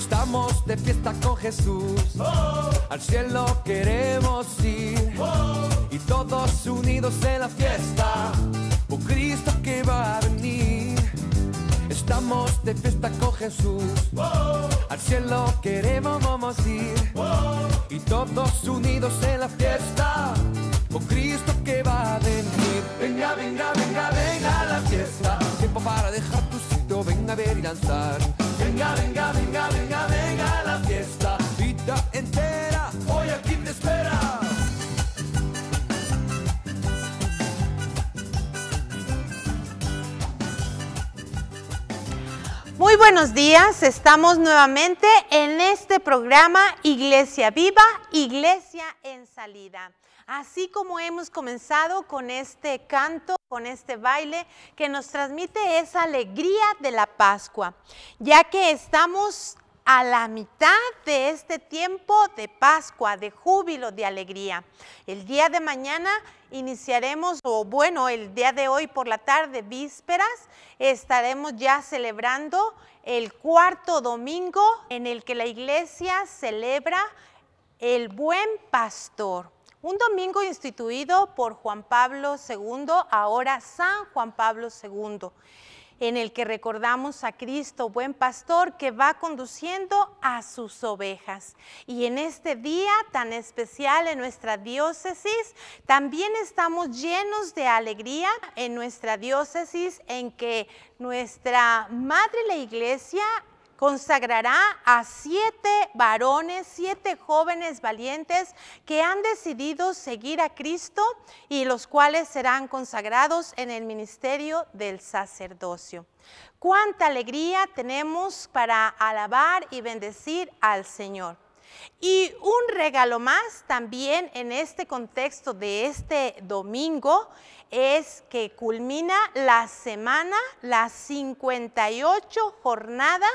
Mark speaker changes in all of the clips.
Speaker 1: estamos de fiesta con Jesús.
Speaker 2: Al cielo queremos ir. Y todos unidos en la fiesta. Oh Cristo que va a venir. Estamos de fiesta con Jesús. Al cielo queremos vamos ir. Y todos unidos en la fiesta. Oh Cristo que va a venir. Venga, venga, venga, venga a la fiesta. Tiempo para dejar venga a ver y danzar. Venga, venga, venga, venga, venga a la fiesta. Vida entera, hoy aquí te espera.
Speaker 3: Muy buenos días, estamos nuevamente en este programa Iglesia Viva, Iglesia en Salida. Así como hemos comenzado con este canto, con este baile que nos transmite esa alegría de la Pascua, ya que estamos a la mitad de este tiempo de Pascua, de júbilo, de alegría. El día de mañana iniciaremos, o bueno, el día de hoy por la tarde, vísperas, estaremos ya celebrando el cuarto domingo en el que la iglesia celebra el buen pastor. Un domingo instituido por Juan Pablo II, ahora San Juan Pablo II, en el que recordamos a Cristo, buen pastor, que va conduciendo a sus ovejas. Y en este día tan especial en nuestra diócesis, también estamos llenos de alegría en nuestra diócesis en que nuestra Madre la Iglesia consagrará a siete varones, siete jóvenes valientes que han decidido seguir a Cristo y los cuales serán consagrados en el ministerio del sacerdocio. Cuánta alegría tenemos para alabar y bendecir al Señor. Y un regalo más también en este contexto de este domingo es que culmina la semana, la 58 jornada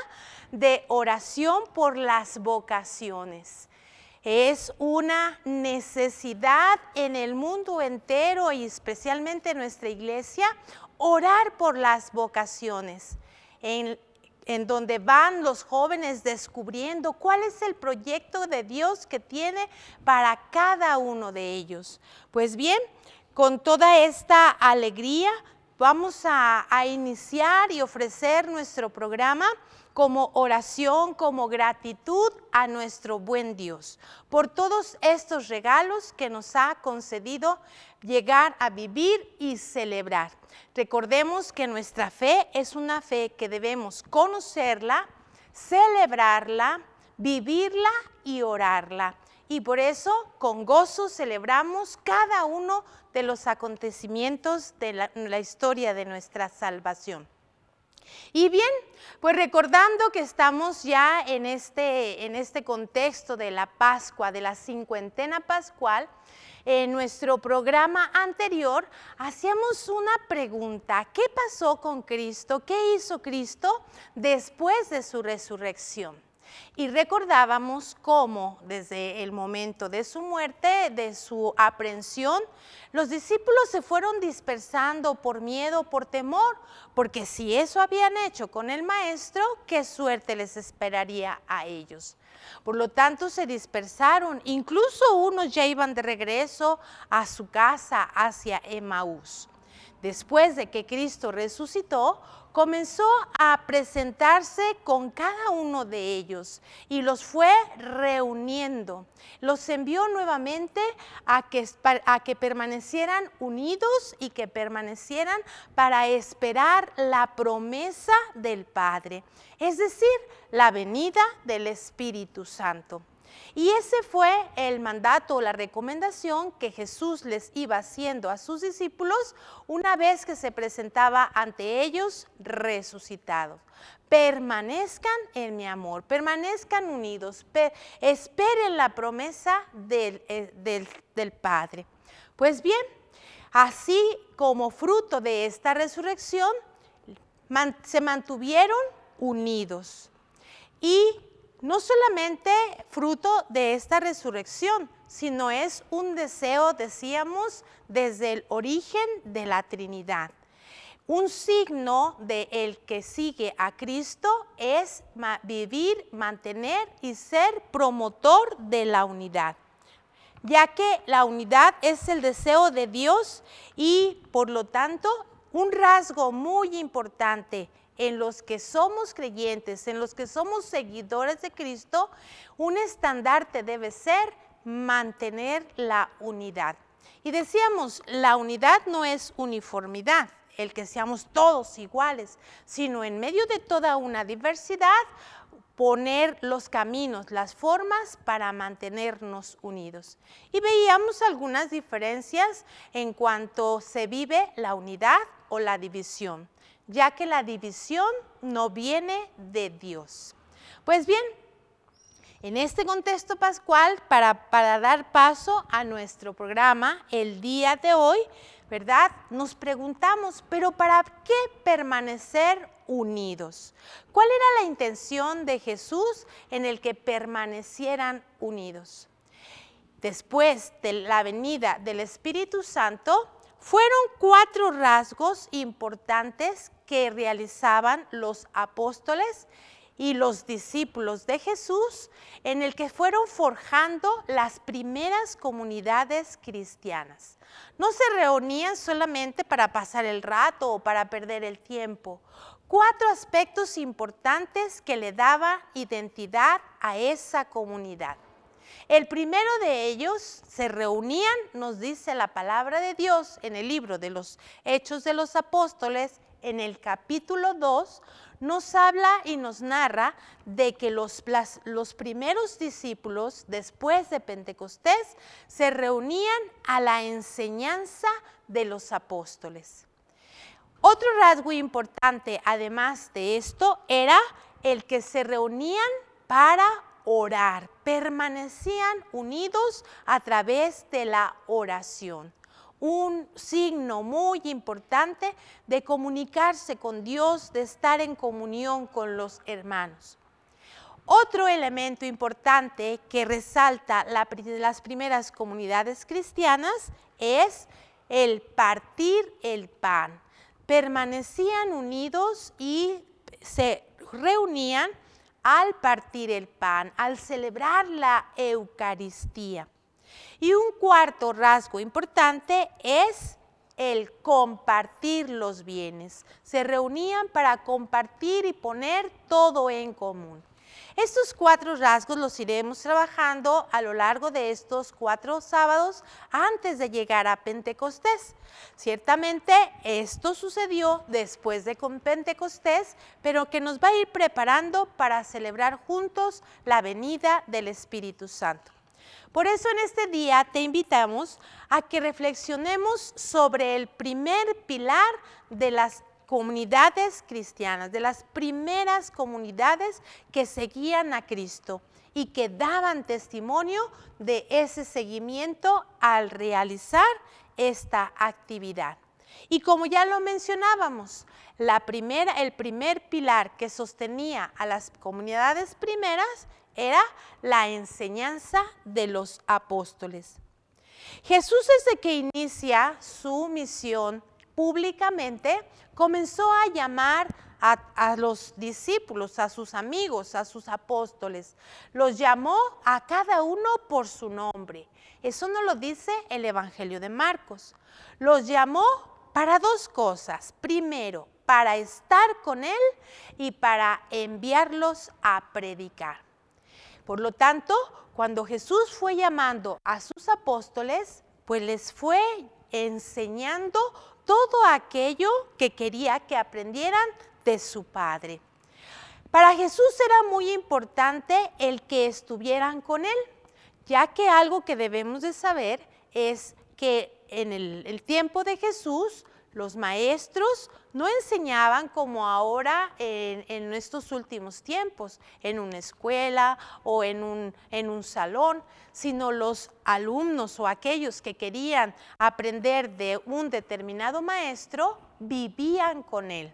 Speaker 3: de oración por las vocaciones. Es una necesidad en el mundo entero y especialmente en nuestra iglesia orar por las vocaciones. En, en donde van los jóvenes descubriendo cuál es el proyecto de Dios que tiene para cada uno de ellos. Pues bien, con toda esta alegría, vamos a, iniciar y ofrecer nuestro programa como oración, como gratitud a nuestro buen Dios por todos estos regalos que nos ha concedido llegar a vivir y celebrar. Recordemos que nuestra fe es una fe que debemos conocerla, celebrarla, vivirla y orarla y por eso con gozo celebramos cada uno de los acontecimientos de la, historia de nuestra salvación. Y bien, pues recordando que estamos ya en este, en este contexto de la Pascua, de la cincuentena pascual, en nuestro programa anterior hacíamos una pregunta, ¿qué pasó con Cristo? ¿Qué hizo Cristo después de su resurrección? y recordábamos cómo desde el momento de su muerte, de su aprehensión, los discípulos se fueron dispersando por miedo, por temor, porque si eso habían hecho con el maestro, qué suerte les esperaría a ellos. Por lo tanto, se dispersaron, incluso unos ya iban de regreso a su casa hacia Emaús. Después de que Cristo resucitó, comenzó a presentarse con cada uno de ellos y los fue reuniendo. Los envió nuevamente a que, permanecieran unidos y que permanecieran para esperar la promesa del Padre, es decir, la venida del Espíritu Santo. Y ese fue el mandato o la recomendación que Jesús les iba haciendo a sus discípulos una vez que se presentaba ante ellos resucitado. Permanezcan en mi amor, permanezcan unidos, esperen la promesa eh, del, Padre. Pues bien, así como fruto de esta resurrección, se mantuvieron unidos y no solamente fruto de esta resurrección, sino es un deseo, decíamos, desde el origen de la Trinidad. Un signo de el que sigue a Cristo es vivir, mantener y ser promotor de la unidad, ya que la unidad es el deseo de Dios y por lo tanto un rasgo muy importante en los que somos creyentes, en los que somos seguidores de Cristo, un estandarte debe ser mantener la unidad. Y decíamos, la unidad no es uniformidad, el que seamos todos iguales, sino en medio de toda una diversidad poner los caminos, las formas para mantenernos unidos. Y veíamos algunas diferencias en cuanto se vive la unidad o la división ya que la división no viene de Dios. Pues bien, en este contexto pascual, para, para dar paso a nuestro programa el día de hoy, ¿verdad? Nos preguntamos, pero ¿para qué permanecer unidos? ¿Cuál era la intención de Jesús en el que permanecieran unidos? Después de la venida del Espíritu Santo, fueron cuatro rasgos importantes que realizaban los apóstoles y los discípulos de Jesús, en el que fueron forjando las primeras comunidades cristianas. No se reunían solamente para pasar el rato o para perder el tiempo. Cuatro aspectos importantes que le daba identidad a esa comunidad. El primero de ellos se reunían, nos dice la palabra de Dios en el libro de los Hechos de los Apóstoles, en el capítulo 2 nos habla y nos narra de que los, los primeros discípulos después de Pentecostés se reunían a la enseñanza de los apóstoles. Otro rasgo importante, además de esto, era el que se reunían para orar, permanecían unidos a través de la oración un signo muy importante de comunicarse con Dios, de estar en comunión con los hermanos. Otro elemento importante que resalta las primeras comunidades cristianas es el partir el pan. Permanecían unidos y se reunían al partir el pan, al celebrar la Eucaristía. Y un cuarto rasgo importante es el compartir los bienes. Se reunían para compartir y poner todo en común. Estos cuatro rasgos los iremos trabajando a lo largo de estos cuatro sábados antes de llegar a Pentecostés. Ciertamente esto sucedió después de Pentecostés, pero que nos va a ir preparando para celebrar juntos la venida del Espíritu Santo. Por eso en este día te invitamos a que reflexionemos sobre el primer pilar de las comunidades cristianas, de las primeras comunidades que seguían a Cristo y que daban testimonio de ese seguimiento al realizar esta actividad. Y como ya lo mencionábamos, la primera, el primer pilar que sostenía a las comunidades primeras era la enseñanza de los apóstoles. Jesús desde que inicia su misión públicamente, comenzó a llamar a, los discípulos, a sus amigos, a sus apóstoles. Los llamó a cada uno por su nombre. Eso no lo dice el Evangelio de Marcos. Los llamó para dos cosas. Primero, para estar con Él y para enviarlos a predicar. Por lo tanto, cuando Jesús fue llamando a sus apóstoles, pues les fue enseñando todo aquello que quería que aprendieran de su Padre. Para Jesús era muy importante el que estuvieran con Él, ya que algo que debemos de saber es que en el, el tiempo de Jesús los maestros no enseñaban como ahora en, estos últimos tiempos, en una escuela o en un, en un salón, sino los alumnos o aquellos que querían aprender de un determinado maestro vivían con él.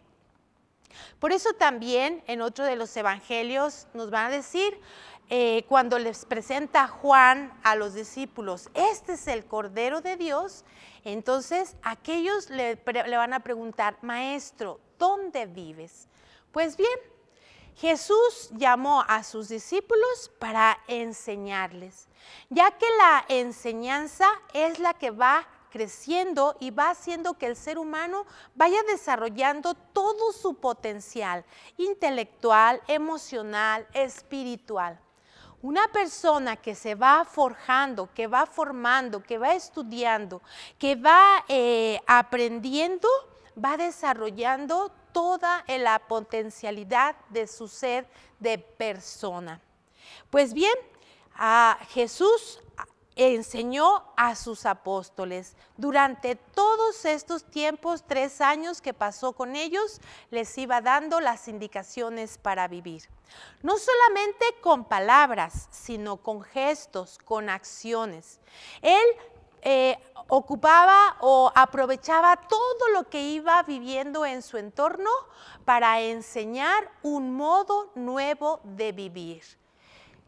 Speaker 3: Por eso también en otro de los evangelios nos van a decir, eh, cuando les presenta Juan a los discípulos, este es el Cordero de Dios entonces, aquellos le, van a preguntar, maestro, ¿dónde vives? Pues bien, Jesús llamó a sus discípulos para enseñarles, ya que la enseñanza es la que va creciendo y va haciendo que el ser humano vaya desarrollando todo su potencial intelectual, emocional, espiritual. Una persona que se va forjando, que va formando, que va estudiando, que va eh, aprendiendo, va desarrollando toda la potencialidad de su ser de persona. Pues bien, a Jesús enseñó a sus apóstoles. Durante todos estos tiempos, tres años que pasó con ellos, les iba dando las indicaciones para vivir. No solamente con palabras, sino con gestos, con acciones. Él eh, ocupaba o aprovechaba todo lo que iba viviendo en su entorno para enseñar un modo nuevo de vivir.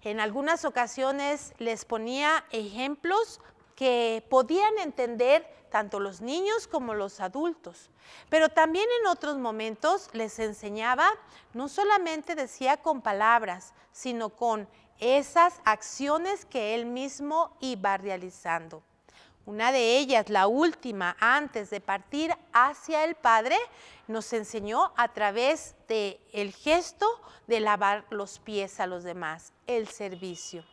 Speaker 3: En algunas ocasiones les ponía ejemplos que podían entender tanto los niños como los adultos. Pero también en otros momentos les enseñaba, no solamente decía con palabras, sino con esas acciones que él mismo iba realizando. Una de ellas, la última, antes de partir hacia el Padre, nos enseñó a través del gesto de lavar los pies a los demás, el servicio.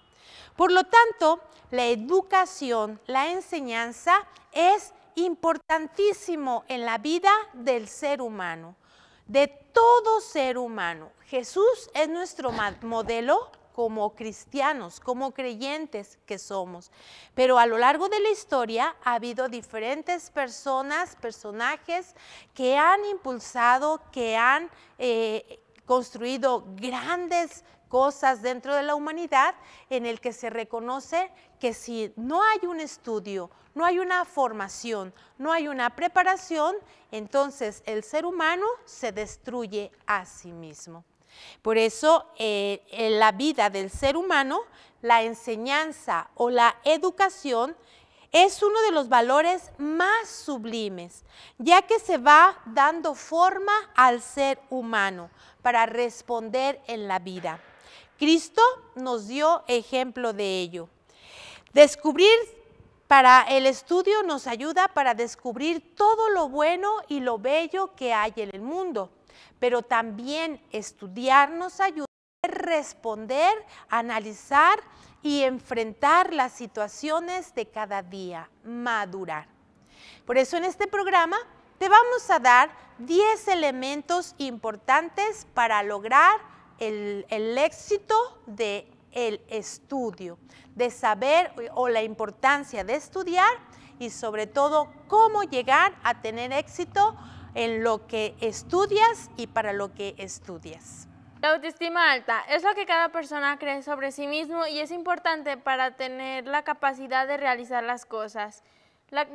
Speaker 3: Por lo tanto, la educación, la enseñanza es importantísimo en la vida del ser humano, de todo ser humano. Jesús es nuestro modelo como cristianos, como creyentes que somos. Pero a lo largo de la historia ha habido diferentes personas, personajes que han impulsado, que han eh, construido grandes cosas dentro de la humanidad en el que se reconoce que si no hay un estudio, no hay una formación, no hay una preparación, entonces el ser humano se destruye a sí mismo. Por eso, eh, en la vida del ser humano, la enseñanza o la educación es uno de los valores más sublimes, ya que se va dando forma al ser humano para responder en la vida. Cristo nos dio ejemplo de ello. Descubrir para el estudio nos ayuda para descubrir todo lo bueno y lo bello que hay en el mundo pero también estudiar nos ayuda a responder, analizar y enfrentar las situaciones de cada día, madurar. Por eso en este programa te vamos a dar 10 elementos importantes para lograr el, éxito del el estudio, de saber o la importancia de estudiar y sobre todo cómo llegar a tener éxito en lo que estudias y para lo que estudias. La autoestima
Speaker 4: alta es lo que cada persona cree sobre sí mismo y es importante para tener la capacidad de realizar las cosas. La,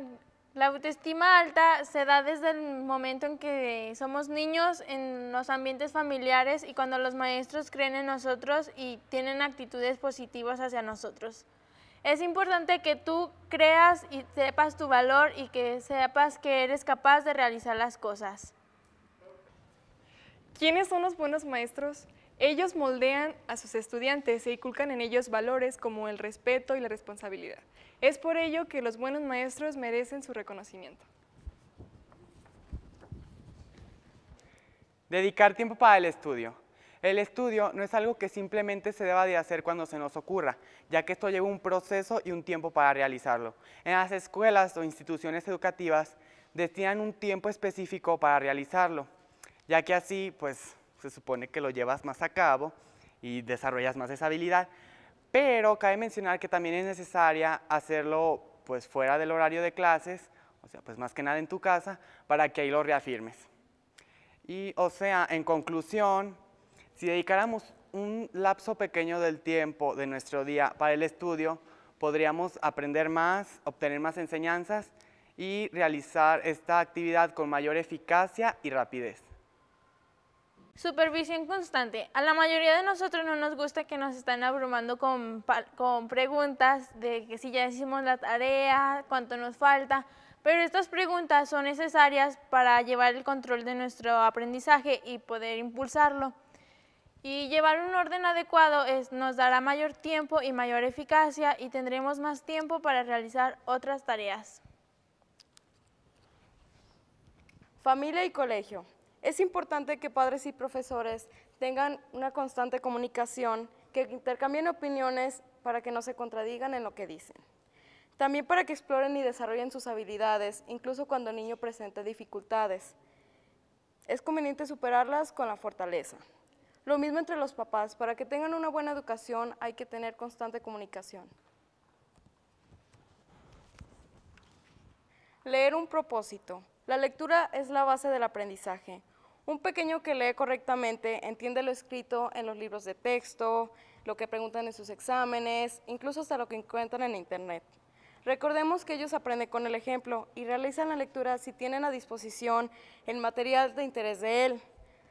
Speaker 4: autoestima alta se da desde el momento en que somos niños, en los ambientes familiares y cuando los maestros creen en nosotros y tienen actitudes positivas hacia nosotros. Es importante que tú creas y sepas tu valor y que sepas que eres capaz de realizar
Speaker 1: las cosas. ¿Quiénes son los buenos maestros? Ellos moldean a sus estudiantes e inculcan en ellos valores como el respeto y la responsabilidad. Es por ello que los buenos maestros merecen su reconocimiento.
Speaker 2: Dedicar tiempo para el estudio. El estudio no es algo que simplemente se deba de hacer cuando se nos ocurra, ya que esto lleva un proceso y un tiempo para realizarlo. En las escuelas o instituciones educativas destinan un tiempo específico para realizarlo, ya que así pues se supone que lo llevas más a cabo y desarrollas más esa habilidad, pero cabe mencionar que también es necesaria hacerlo pues fuera del horario de clases, o sea, pues más que nada en tu casa, para que ahí lo reafirmes. Y, o sea, en conclusión, si dedicáramos un lapso pequeño del tiempo de nuestro día para el estudio, podríamos aprender más, obtener más enseñanzas y realizar esta actividad con mayor eficacia y rapidez.
Speaker 4: Supervisión constante. A la mayoría de nosotros no nos gusta que nos están abrumando con, con, preguntas de que si ya hicimos la tarea, cuánto nos falta, pero estas preguntas son necesarias para llevar el control de nuestro aprendizaje y poder impulsarlo. Y llevar un orden adecuado nos dará mayor tiempo y mayor eficacia y tendremos más tiempo
Speaker 1: para realizar otras tareas. Familia y colegio. Es importante que padres y profesores tengan una constante comunicación, que intercambien opiniones para que no se contradigan en lo que dicen. También para que exploren y desarrollen sus habilidades, incluso cuando el niño presenta dificultades. Es conveniente superarlas con la fortaleza. Lo mismo entre los papás, para que tengan una buena educación hay que tener constante comunicación. Leer un propósito. La lectura es la base del aprendizaje. Un pequeño que lee correctamente entiende lo escrito en los libros de texto, lo que preguntan en sus exámenes, incluso hasta lo que encuentran en Internet. Recordemos que ellos aprenden con el ejemplo y realizan la lectura si tienen a disposición el material de interés de él.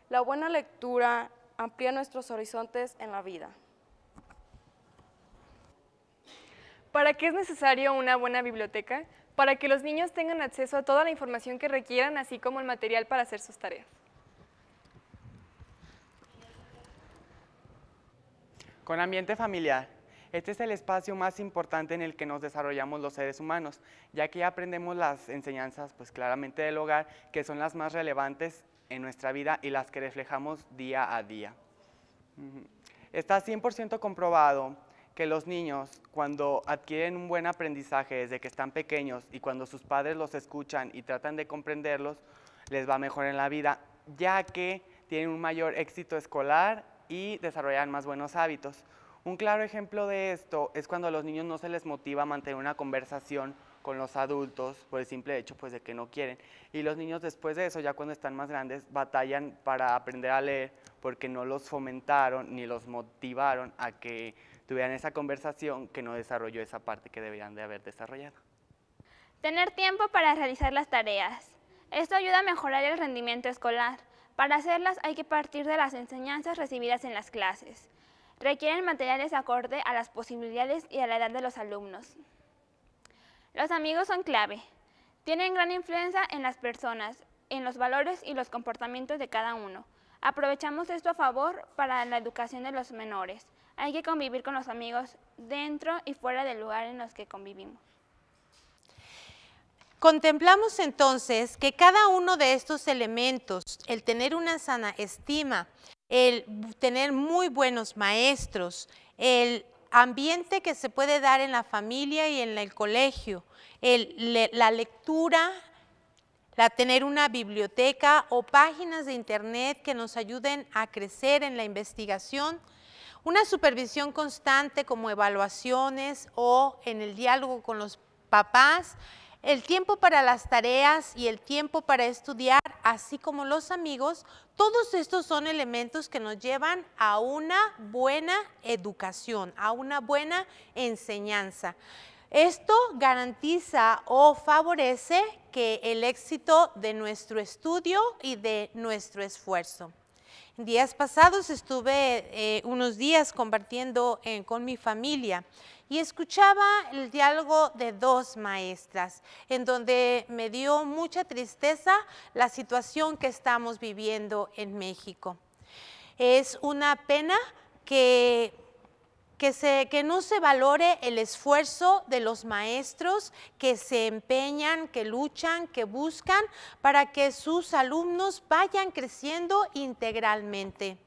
Speaker 1: La buena lectura amplía nuestros horizontes en la vida. ¿Para qué es necesario una buena biblioteca? Para que los niños tengan acceso a toda la información que requieran, así como el material para hacer sus tareas.
Speaker 2: Con ambiente familiar. Este es el espacio más importante en el que nos desarrollamos los seres humanos, ya que aprendemos las enseñanzas, pues claramente del hogar, que son las más relevantes en nuestra vida y las que reflejamos día a día. Está 100% comprobado que los niños cuando adquieren un buen aprendizaje desde que están pequeños y cuando sus padres los escuchan y tratan de comprenderlos, les va mejor en la vida, ya que tienen un mayor éxito escolar y desarrollan más buenos hábitos. Un claro ejemplo de esto es cuando a los niños no se les motiva a mantener una conversación con los adultos por el simple hecho pues de que no quieren. Y los niños después de eso, ya cuando están más grandes, batallan para aprender a leer porque no los fomentaron ni los motivaron a que tuvieran esa conversación que no desarrolló esa parte que deberían de haber desarrollado.
Speaker 4: Tener tiempo para realizar las tareas. Esto ayuda a mejorar el rendimiento escolar. Para hacerlas hay que partir de las enseñanzas recibidas en las clases. Requieren materiales acorde a las posibilidades y a la edad de los alumnos. Los amigos son clave. Tienen gran influencia en las personas, en los valores y los comportamientos de cada uno. Aprovechamos esto a favor para la educación de los menores. Hay que convivir con los amigos dentro y fuera del lugar en los que convivimos.
Speaker 3: Contemplamos entonces que cada uno de estos elementos, el tener una sana estima, el tener muy buenos maestros, el ambiente que se puede dar en la familia y en el colegio, la lectura, la tener una biblioteca o páginas de internet que nos ayuden a crecer en la investigación, una supervisión constante como evaluaciones o en el diálogo con los papás, el tiempo para las tareas y el tiempo para estudiar así como los amigos, todos estos son elementos que nos llevan a una buena educación, a una buena enseñanza. Esto garantiza o favorece que el éxito de nuestro estudio y de nuestro esfuerzo. Días pasados estuve eh, unos días compartiendo eh, con mi familia y escuchaba el diálogo de dos maestras, en donde me dio mucha tristeza la situación que estamos viviendo en México. Es una pena que que, se, no se valore el esfuerzo de los maestros que se empeñan, que luchan, que buscan para que sus alumnos vayan creciendo integralmente.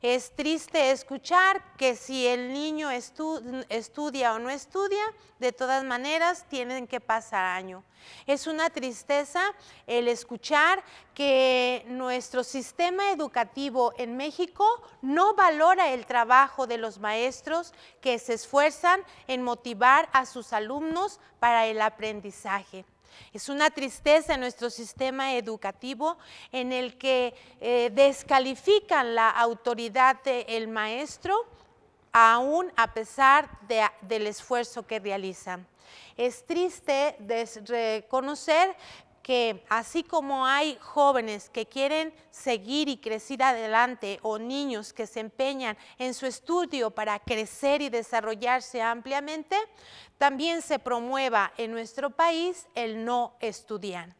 Speaker 3: Es triste escuchar que si el niño estudia o no estudia, de todas maneras tienen que pasar año. Es una tristeza el escuchar que nuestro sistema educativo en México no valora el trabajo de los maestros que se esfuerzan en motivar a sus alumnos para el aprendizaje. Es una tristeza en nuestro sistema educativo en el que eh, descalifican la autoridad del maestro aún a pesar del esfuerzo que realiza. Es triste reconocer que así como hay jóvenes que quieren seguir y crecer adelante o niños que se empeñan en su estudio para crecer y desarrollarse ampliamente, también se promueva en nuestro país el no estudiar.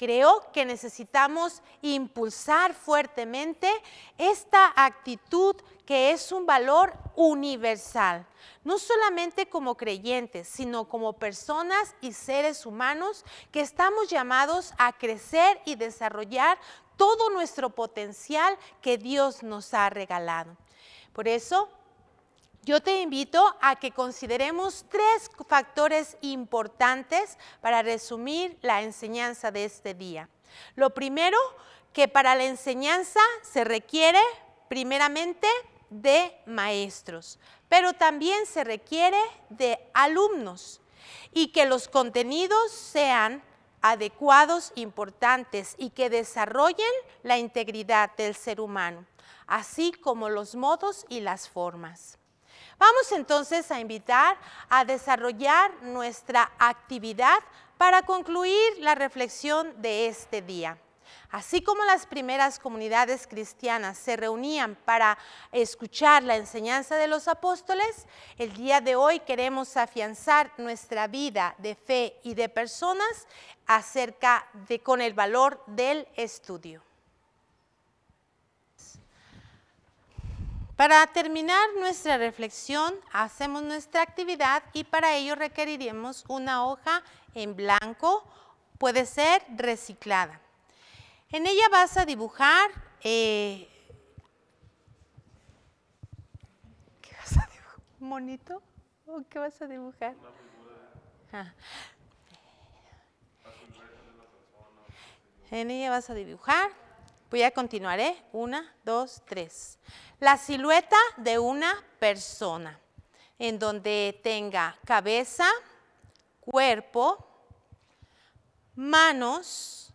Speaker 3: Creo que necesitamos impulsar fuertemente esta actitud que es un valor universal, no solamente como creyentes, sino como personas y seres humanos que estamos llamados a crecer y desarrollar todo nuestro potencial que Dios nos ha regalado. Por eso yo te invito a que consideremos tres factores importantes para resumir la enseñanza de este día. Lo primero, que para la enseñanza se requiere primeramente de maestros, pero también se requiere de alumnos y que los contenidos sean adecuados, importantes y que desarrollen la integridad del ser humano, así como los modos y las formas. Vamos entonces a invitar a desarrollar nuestra actividad para concluir la reflexión de este día. Así como las primeras comunidades cristianas se reunían para escuchar la enseñanza de los apóstoles, el día de hoy queremos afianzar nuestra vida de fe y de personas acerca de con el valor del estudio. Para terminar nuestra reflexión, hacemos nuestra actividad y para ello requeriríamos una hoja en blanco, puede ser reciclada. En ella vas a dibujar... Eh, ¿Qué vas a dibujar? monito? ¿O qué vas a dibujar? En ella vas a dibujar Voy a continuar, ¿eh? Una, dos, tres. La silueta de una persona, en donde tenga cabeza, cuerpo, manos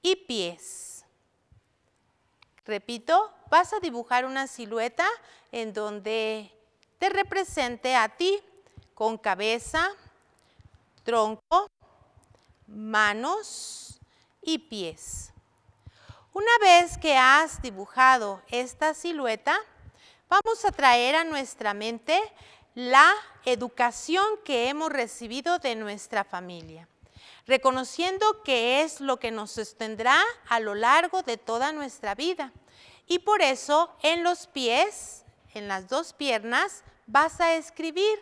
Speaker 3: y pies. Repito, vas a dibujar una silueta en donde te represente a ti con cabeza, tronco, manos y pies. Una vez que has dibujado esta silueta, vamos a traer a nuestra mente la educación que hemos recibido de nuestra familia, reconociendo que es lo que nos sostendrá a lo largo de toda nuestra vida. Y por eso en los pies, en las dos piernas, vas a escribir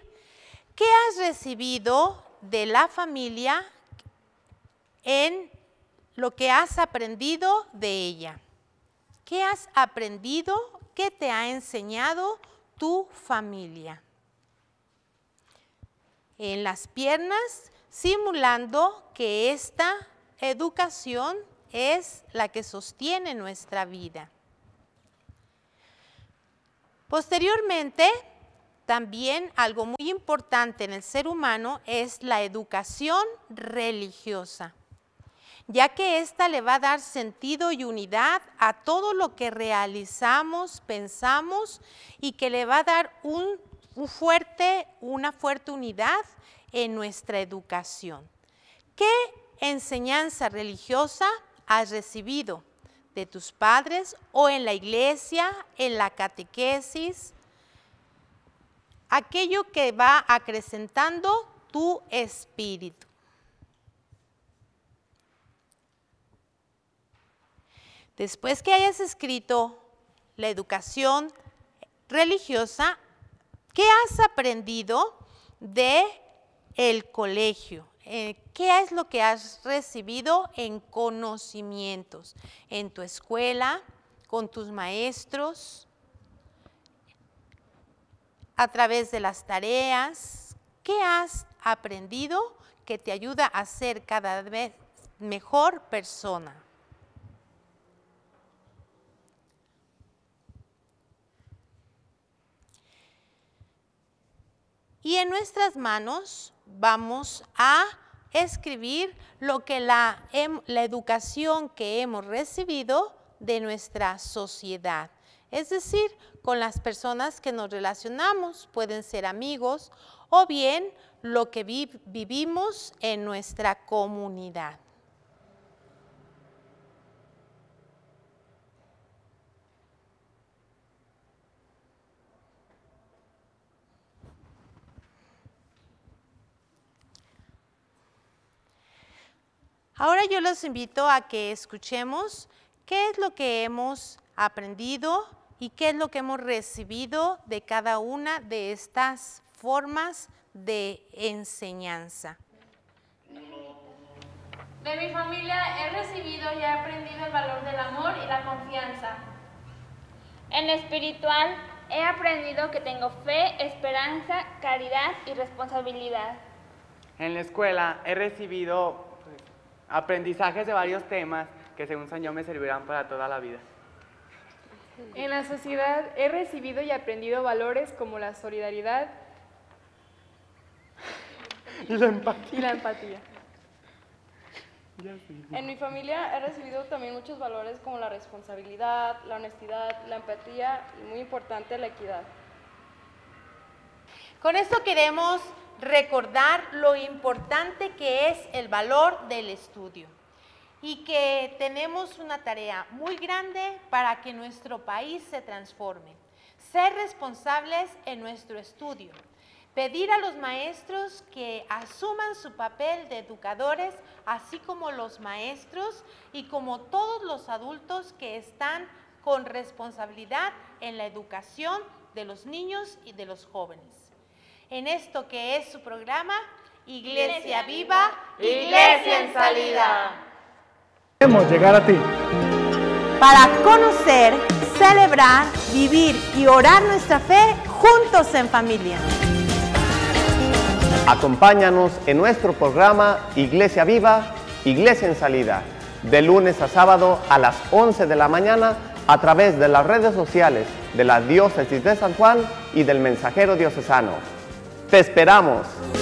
Speaker 3: qué has recibido de la familia en lo que has aprendido de ella. ¿Qué has aprendido? ¿Qué te ha enseñado tu familia? En las piernas, simulando que esta educación es la que sostiene nuestra vida. Posteriormente, también algo muy importante en el ser humano es la educación religiosa ya que ésta le va a dar sentido y unidad a todo lo que realizamos, pensamos y que le va a dar un fuerte, una fuerte unidad en nuestra educación. ¿Qué enseñanza religiosa has recibido de tus padres o en la iglesia, en la catequesis? Aquello que va acrecentando tu espíritu. Después que hayas escrito la educación religiosa, ¿qué has aprendido de el colegio? Eh, ¿Qué es lo que has recibido en conocimientos? En tu escuela, con tus maestros, a través de las tareas. ¿Qué has aprendido que te ayuda a ser cada vez mejor persona? Y en nuestras manos vamos a escribir lo que la, educación que hemos recibido de nuestra sociedad. Es decir, con las personas que nos relacionamos, pueden ser amigos o bien lo que vivimos en nuestra comunidad. Ahora yo los invito a que escuchemos qué es lo que hemos aprendido y qué es lo que hemos recibido de cada una de estas formas de enseñanza.
Speaker 4: De mi familia he recibido y he aprendido el valor del amor y la confianza. En espiritual he aprendido que tengo fe, esperanza, caridad y responsabilidad.
Speaker 2: En la escuela he recibido Aprendizajes de varios temas que según San yo me servirán para toda la vida.
Speaker 1: En la sociedad he recibido y aprendido valores como la solidaridad Y la empatía. En mi familia he recibido también muchos valores como la responsabilidad, la honestidad, la empatía y muy importante la
Speaker 3: equidad. Con esto queremos recordar lo importante que es el valor del estudio y que tenemos una tarea muy grande para que nuestro país se transforme. Ser responsables en nuestro estudio. Pedir a los maestros que asuman su papel de educadores, así como los maestros y como todos los adultos que están con responsabilidad en la educación de los niños y de los jóvenes en esto que es su programa Iglesia Viva, Iglesia en Salida. Queremos llegar a ti. Para conocer, celebrar, vivir y orar nuestra fe juntos en familia.
Speaker 2: Acompáñanos en nuestro programa Iglesia Viva, Iglesia en Salida, de lunes a sábado a las 11 de la mañana a través de las redes sociales de la Diócesis de San Juan y del Mensajero Diocesano. Te esperamos.